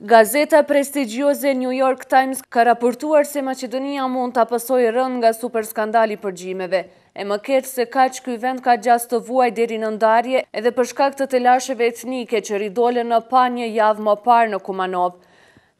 Gazeta prestigjose New York Times ka raportuar se Macedonia mund të apësoj rënd nga super skandali përgjimeve. E më kertë se ka që këj vend ka gjas të vuaj deri në ndarje edhe përshka këtë të lasheve etnike që ridole në panje javë më parë në Kumanovë.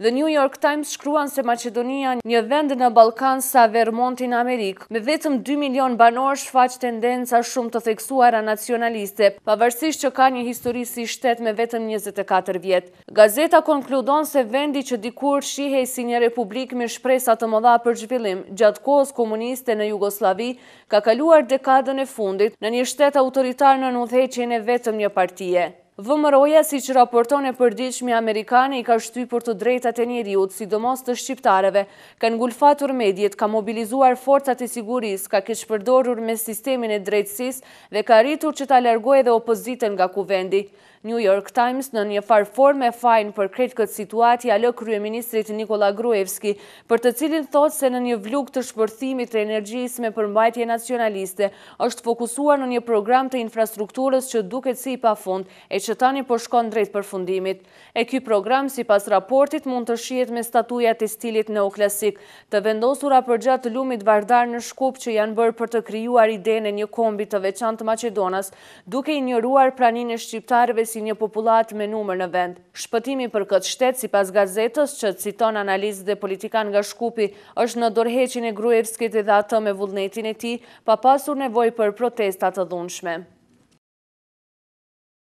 The New York Times shkruan se Macedonia një vend në Balkan sa Vermont in Amerikë. Me vetëm 2 milion banor shfaq tendenca shumë të theksuara nacionaliste, pavarësisht që ka një histori si shtet me vetëm 24 vjetë. Gazeta konkludon se vendi që dikur shihej si një republik me shpresat të mëdha për zhvillim, gjatë kohës komuniste në Jugoslavi, ka kaluar dekadën e fundit në një shtet autoritar në nëndheqin e vetëm një partije. Vëmëroja, si që raporton e përdiqmi Amerikane i ka shtuj për të drejta të njëriut, sidomos të shqiptareve, ka ngulfatur medjet, ka mobilizuar forcat e siguris, ka keshpërdorur me sistemin e drejtsis dhe ka rritur që ta lërgoj dhe opozitën nga kuvendi. New York Times në një farë form e për kretë këtë situati alë krye ministrit Nikola Gruevski, për të cilin thotë se në një vlug të shpërthimit të energjis me përmbajtje nacionaliste, është fokusuar në një program të infrastrukturës që duket si pa fund, e që tani përshkon po drejt përfundimit. E ky program, si pas raportit, mund të shiet me statuja të stilit neoklasik, të vendosura për gjatë lumit vardar në shkup që janë bërë për të kryuar në një kombi të veçantë Macedonas, duke i njëruar pranin e shqiptarëve si një populat me numër në vend. Shpëtimi për këtë shtetë, si pas gazetës që citon analizë dhe politikan nga shkupi, është në dorheqin e Grujevskit dhe atë me vullnetin e ti, pa pasur nevoj për protestat të dhunshme.